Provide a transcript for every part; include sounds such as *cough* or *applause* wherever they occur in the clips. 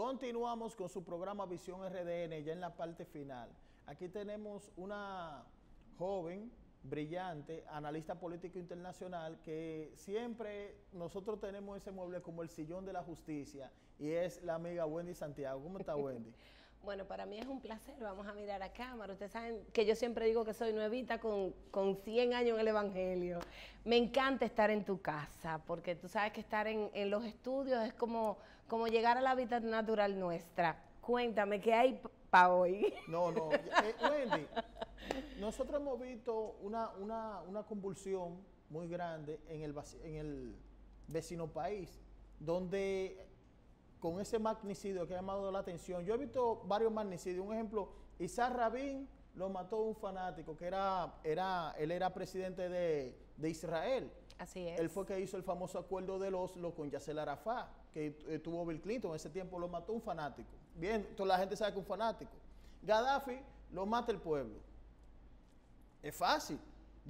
Continuamos con su programa Visión RDN, ya en la parte final. Aquí tenemos una joven, brillante, analista político internacional, que siempre nosotros tenemos ese mueble como el sillón de la justicia, y es la amiga Wendy Santiago. ¿Cómo está Wendy? *laughs* Bueno, para mí es un placer. Vamos a mirar a cámara. Ustedes saben que yo siempre digo que soy nuevita con, con 100 años en el Evangelio. Me encanta estar en tu casa, porque tú sabes que estar en, los estudios es como, como llegar al hábitat natural nuestra. Cuéntame, ¿qué hay para hoy? No, no. Eh, Wendy, nosotros hemos visto una, una, convulsión muy grande en el, en el vecino país, donde con ese magnicidio que ha llamado la atención. Yo he visto varios magnicidios. Un ejemplo, Isaac Rabin lo mató un fanático que era, era él era presidente de, Israel. Así es. Él fue que hizo el famoso acuerdo los los con Yasser Arafat, que eh, tuvo Bill Clinton. En ese tiempo lo mató un fanático. Bien, toda la gente sabe que un fanático. Gaddafi lo mata el pueblo. Es fácil.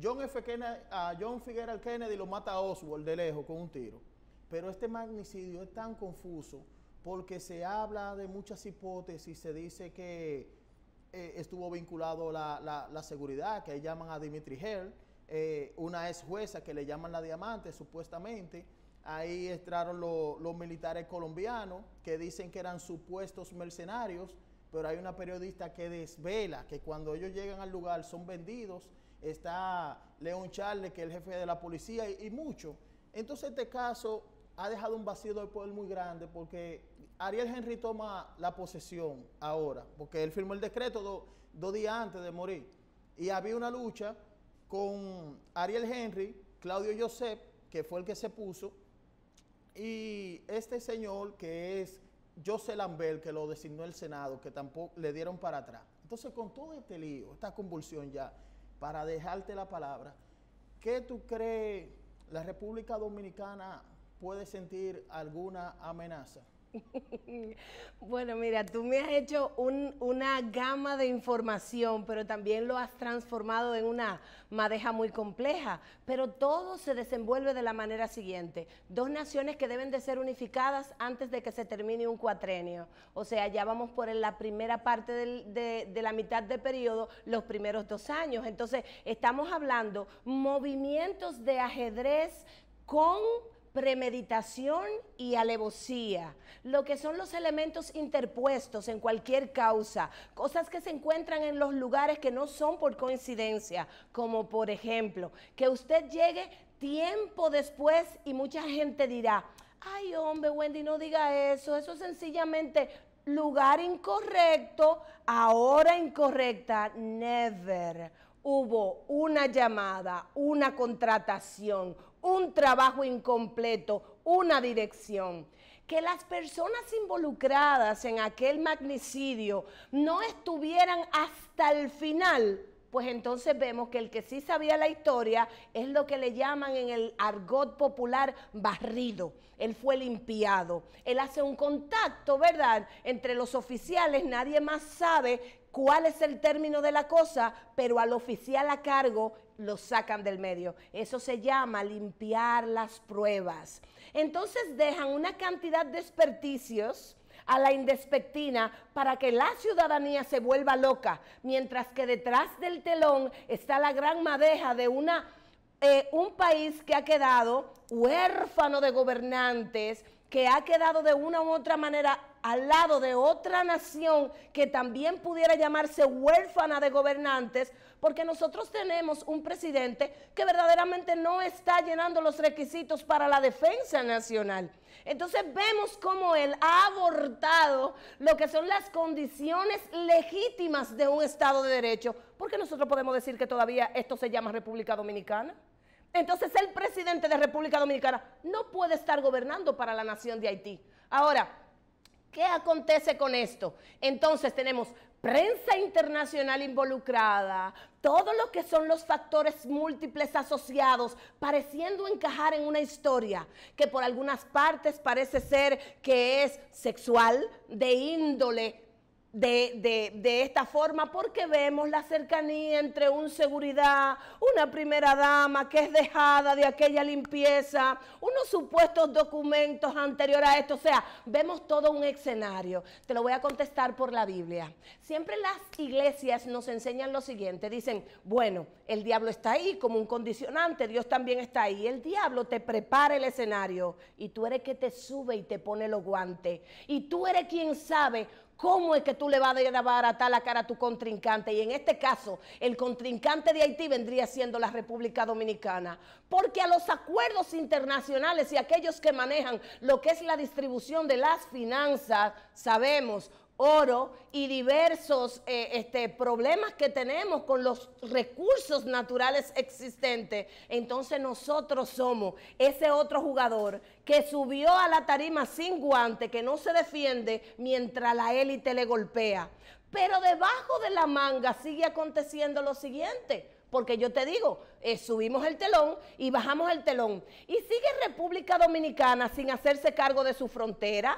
John F. Kennedy, John Figueroa Kennedy lo mata a Oswald de lejos con un tiro. Pero este magnicidio es tan confuso porque se habla de muchas hipótesis, se dice que eh, estuvo vinculado la, seguridad, que ahí llaman a Dimitri Hell, eh, una ex jueza que le llaman la diamante, supuestamente. Ahí entraron los militares colombianos que dicen que eran supuestos mercenarios, pero hay una periodista que desvela que cuando ellos llegan al lugar son vendidos. Está León Charles, que es el jefe de la policía, y mucho. Entonces este caso ha dejado un vacío de poder muy grande porque Ariel Henry toma la posesión ahora, porque él firmó el decreto dos días antes de morir. Y había una lucha con Ariel Henry, Claudio Josep que fue el que se puso, y este señor que es José Lambert, que lo designó el Senado, que tampoco le dieron para atrás. Entonces, con todo este lío, esta convulsión ya, para dejarte la palabra, ¿qué tú crees la República Dominicana puede sentir alguna amenaza? *laughs* Bueno, mira, tú me has hecho una gama de información, pero también lo has transformado en una madeja muy compleja. Pero todo se desenvuelve de la manera siguiente. Dos naciones que deben de ser unificadas antes de que se termine un cuatrenio. O sea, ya vamos por la primera parte de, de la mitad de periodo, los primeros dos años. Entonces, estamos hablando movimientos de ajedrez con premeditación y alevosía, lo que son los elementos interpuestos en cualquier causa, cosas que se encuentran en los lugares que no son por coincidencia, como por ejemplo, que usted llegue tiempo después y mucha gente dirá, ay hombre Wendy, no diga eso, eso sencillamente lugar incorrecto, ahora incorrecta, never. Hubo una llamada, una contratación, un trabajo incompleto, una dirección. Que las personas involucradas en aquel magnicidio no estuvieran hasta el final pues entonces vemos que el que sí sabía la historia es lo que le llaman en el argot popular barrido. Él fue limpiado. Él hace un contacto, ¿verdad? Entre los oficiales, nadie más sabe cuál es el término de la cosa, pero al oficial a cargo lo sacan del medio. Eso se llama limpiar las pruebas. Entonces dejan una cantidad de experticios a la indespectina para que la ciudadanía se vuelva loca, mientras que detrás del telón está la gran madeja de una, eh, un país que ha quedado huérfano de gobernantes, que ha quedado de una u otra manera al lado de otra nación que también pudiera llamarse huérfana de gobernantes, porque nosotros tenemos un presidente que verdaderamente no está llenando los requisitos para la defensa nacional. Entonces vemos cómo él ha abortado lo que son las condiciones legítimas de un Estado de Derecho, porque nosotros podemos decir que todavía esto se llama República Dominicana. Entonces el presidente de República Dominicana no puede estar gobernando para la nación de Haití. Ahora, ¿qué acontece con esto? Entonces tenemos prensa internacional involucrada, todo lo que son los factores múltiples asociados, pareciendo encajar en una historia que por algunas partes parece ser que es sexual, de índole de, esta forma porque vemos la cercanía entre un seguridad, una primera dama que es dejada de aquella limpieza, unos supuestos documentos anteriores a esto, o sea, vemos todo un escenario. Te lo voy a contestar por la Biblia. Siempre las iglesias nos enseñan lo siguiente, dicen, bueno, el diablo está ahí como un condicionante, Dios también está ahí, el diablo te prepara el escenario y tú eres que te sube y te pone los guantes y tú eres quien sabe ¿Cómo es que tú le vas a a la cara a tu contrincante? Y en este caso, el contrincante de Haití vendría siendo la República Dominicana. Porque a los acuerdos internacionales y aquellos que manejan lo que es la distribución de las finanzas, sabemos oro y diversos eh, este, problemas que tenemos con los recursos naturales existentes, entonces nosotros somos ese otro jugador que subió a la tarima sin guante, que no se defiende mientras la élite le golpea. Pero debajo de la manga sigue aconteciendo lo siguiente. Porque yo te digo, eh, subimos el telón y bajamos el telón. Y sigue República Dominicana sin hacerse cargo de su frontera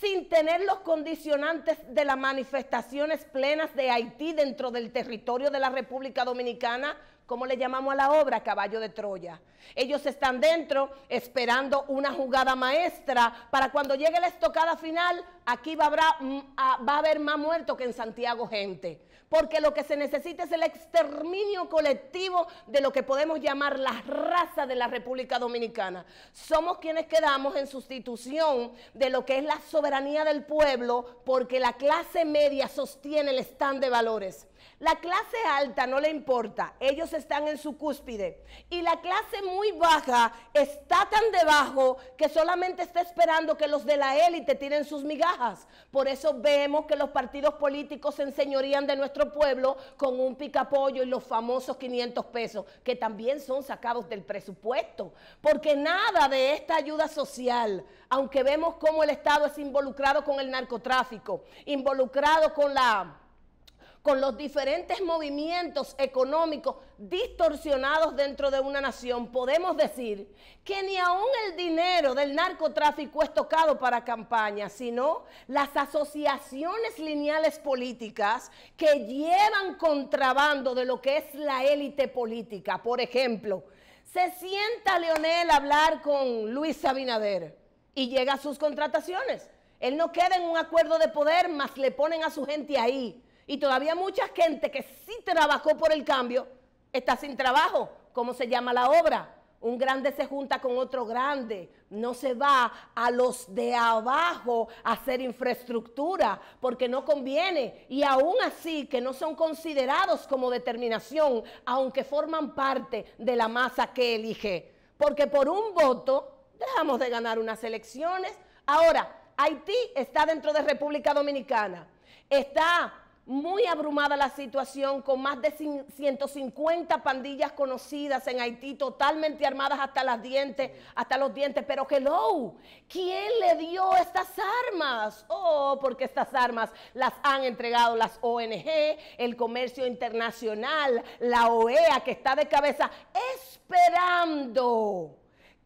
sin tener los condicionantes de las manifestaciones plenas de Haití dentro del territorio de la República Dominicana, como le llamamos a la obra, Caballo de Troya. Ellos están dentro esperando una jugada maestra para cuando llegue la estocada final, aquí va a, mm, ah, haber más muertos que en Santiago gente porque lo que se necesita es el exterminio colectivo de lo que podemos llamar la raza de la República Dominicana. Somos quienes quedamos en sustitución de lo que es la soberanía del pueblo, porque la clase media sostiene el stand de valores. La clase alta no le importa, ellos están en su cúspide. Y la clase muy baja está tan debajo que solamente está esperando que los de la élite tiren sus migajas. Por eso vemos que los partidos políticos se enseñorían de nuestro pueblo con un picapollo y los famosos 500 pesos, que también son sacados del presupuesto. Porque nada de esta ayuda social, aunque vemos cómo el Estado es involucrado con el narcotráfico, involucrado con la con los diferentes movimientos económicos distorsionados dentro de una nación, podemos decir que ni aún el dinero del narcotráfico es tocado para campaña, sino las asociaciones lineales políticas que llevan contrabando de lo que es la élite política. Por ejemplo, se sienta Leonel a hablar con Luis Abinader y llega a sus contrataciones. Él no queda en un acuerdo de poder, más le ponen a su gente ahí. Y todavía mucha gente que sí trabajó por el cambio está sin trabajo. ¿Cómo se llama la obra? Un grande se junta con otro grande. No se va a los de abajo a hacer infraestructura porque no conviene. Y aún así que no son considerados como determinación, aunque forman parte de la masa que elige. Porque por un voto dejamos de ganar unas elecciones. Ahora, Haití está dentro de República Dominicana. Está muy abrumada la situación, con más de 150 pandillas conocidas en Haití, totalmente armadas hasta las dientes, hasta los dientes. Pero hello, ¿quién le dio estas armas? Oh, porque estas armas las han entregado las ONG, el comercio internacional, la OEA, que está de cabeza esperando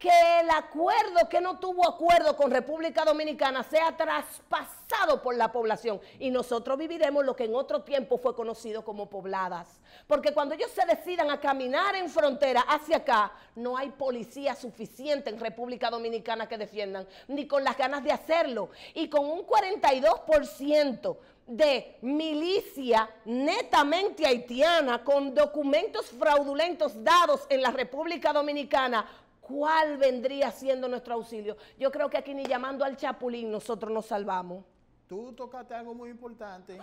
que el acuerdo que no tuvo acuerdo con República Dominicana sea traspasado por la población y nosotros viviremos lo que en otro tiempo fue conocido como pobladas. Porque cuando ellos se decidan a caminar en frontera hacia acá, no hay policía suficiente en República Dominicana que defiendan, ni con las ganas de hacerlo. Y con un 42% de milicia netamente haitiana con documentos fraudulentos dados en la República Dominicana ¿cuál vendría siendo nuestro auxilio? Yo creo que aquí ni llamando al chapulín nosotros nos salvamos. Tú tocaste algo muy importante.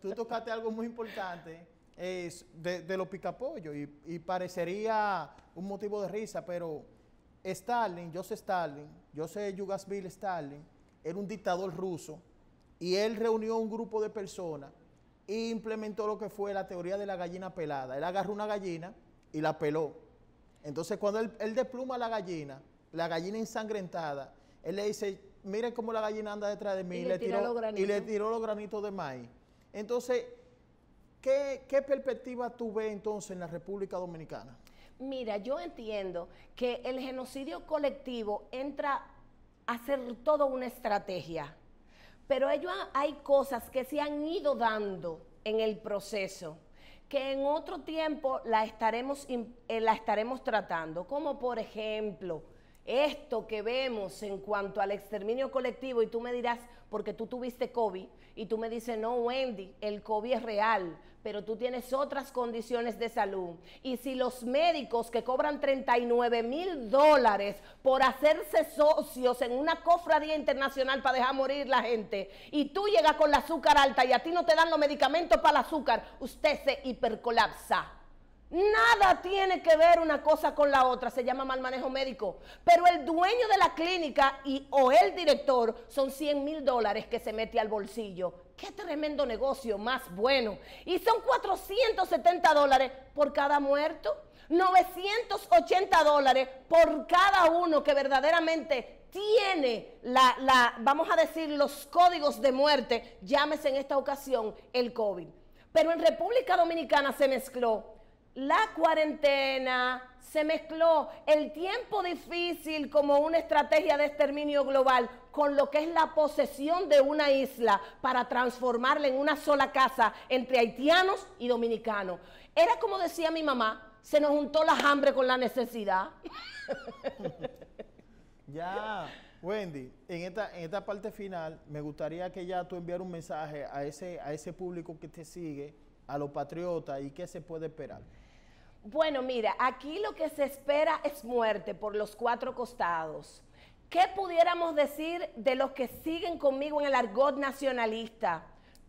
tú tocaste algo muy importante es de, los picapollos y, parecería un motivo de risa, pero Stalin, yo sé Stalin, yo sé Yugasville Stalin, era un dictador ruso y él reunió un grupo de personas e implementó lo que fue la teoría de la gallina pelada. Él agarró una gallina y la peló entonces, cuando él, despluma a la gallina, la gallina ensangrentada, él le dice, miren cómo la gallina anda detrás de mí. Y, le, tiró, los granitos de maíz. Entonces, ¿qué, perspectiva tú ves entonces en la República Dominicana? Mira, yo entiendo que el genocidio colectivo entra a ser toda una estrategia, pero ellos, hay cosas que se han ido dando en el proceso que en otro tiempo la estaremos, eh, la estaremos tratando, como por ejemplo esto que vemos en cuanto al exterminio colectivo y tú me dirás, porque tú tuviste COVID y tú me dices, no, Wendy, el COVID es real, pero tú tienes otras condiciones de salud. Y si los médicos que cobran 39 mil dólares por hacerse socios en una cofradía internacional para dejar morir la gente, y tú llegas con la azúcar alta y a ti no te dan los medicamentos para el azúcar, usted se hipercolapsa. Nada tiene que ver una cosa con la otra, se llama mal manejo médico. Pero el dueño de la clínica y o el director son 100 mil dólares que se mete al bolsillo. Qué tremendo negocio, más bueno. Y son 470 dólares por cada muerto, 980 dólares por cada uno que verdaderamente tiene la, vamos a decir, los códigos de muerte, llámese en esta ocasión el COVID. Pero en República Dominicana se mezcló la cuarentena, se mezcló el tiempo difícil como una estrategia de exterminio global con lo que es la posesión de una isla para transformarla en una sola casa entre haitianos y dominicanos. Era como decía mi mamá, se nos juntó la hambre con la necesidad. *laughs* ya, Wendy, en esta, en esta parte final me gustaría que ya tú enviar un mensaje a ese, a ese público que te sigue a los patriotas y qué se puede esperar? Bueno, mira, aquí lo que se espera es muerte por los cuatro costados. ¿Qué pudiéramos decir de los que siguen conmigo en el argot nacionalista?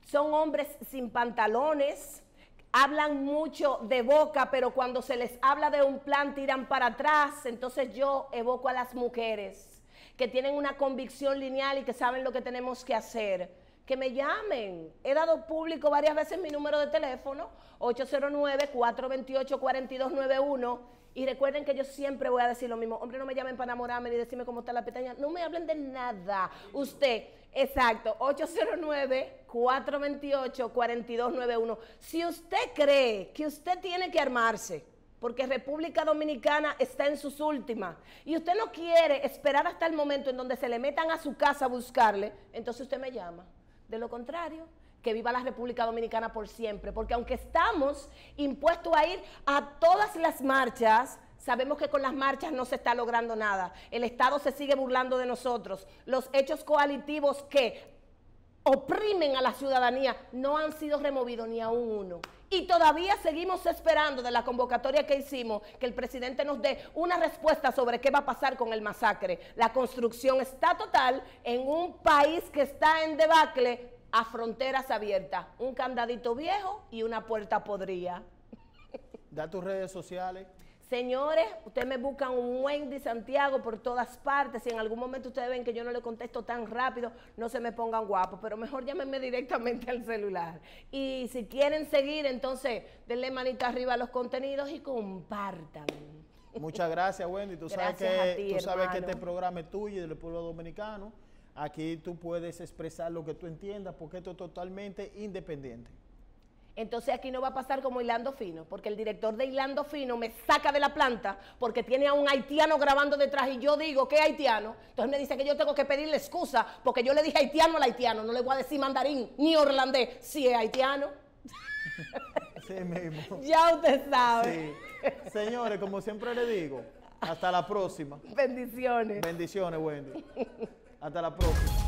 Son hombres sin pantalones, hablan mucho de boca, pero cuando se les habla de un plan tiran para atrás. Entonces yo evoco a las mujeres que tienen una convicción lineal y que saben lo que tenemos que hacer que me llamen. He dado público varias veces mi número de teléfono, 809-428-4291. Y recuerden que yo siempre voy a decir lo mismo. Hombre, no me llamen para enamorarme ni decirme cómo está la petaña. No me hablen de nada. Usted, exacto, 809-428-4291. Si usted cree que usted tiene que armarse, porque República Dominicana está en sus últimas, y usted no quiere esperar hasta el momento en donde se le metan a su casa a buscarle, entonces usted me llama. De lo contrario, que viva la República Dominicana por siempre, porque aunque estamos impuestos a ir a todas las marchas, Sabemos que con las marchas no se está logrando nada. El Estado se sigue burlando de nosotros. Los hechos coalitivos que oprimen a la ciudadanía no han sido removidos ni aún uno. Y todavía seguimos esperando de la convocatoria que hicimos que el presidente nos dé una respuesta sobre qué va a pasar con el masacre. La construcción está total en un país que está en debacle a fronteras abiertas. Un candadito viejo y una puerta podría. Da tus redes sociales. Señores, ustedes me buscan un Wendy Santiago por todas partes. Si en algún momento ustedes ven que yo no le contesto tan rápido, no se me pongan guapos, pero mejor llámenme directamente al celular. Y si quieren seguir, entonces denle manita arriba a los contenidos y compartan. Muchas gracias, Wendy. Tú sabes, que, tú sabes que este programa es tuyo y del pueblo dominicano. Aquí tú puedes expresar lo que tú entiendas porque esto es totalmente independiente. Entonces aquí no va a pasar como Hilando Fino, porque el director de Hilando Fino me saca de la planta porque tiene a un haitiano grabando detrás y yo digo, ¿qué haitiano? Entonces me dice que yo tengo que pedirle excusa porque yo le dije haitiano al haitiano, no le voy a decir mandarín ni orlandés si es haitiano. *laughs* Sí, mismo. Ya usted sabe. Señores, como siempre le digo, hasta la próxima. Bendiciones. Bendiciones, Wendy. Hasta la próxima.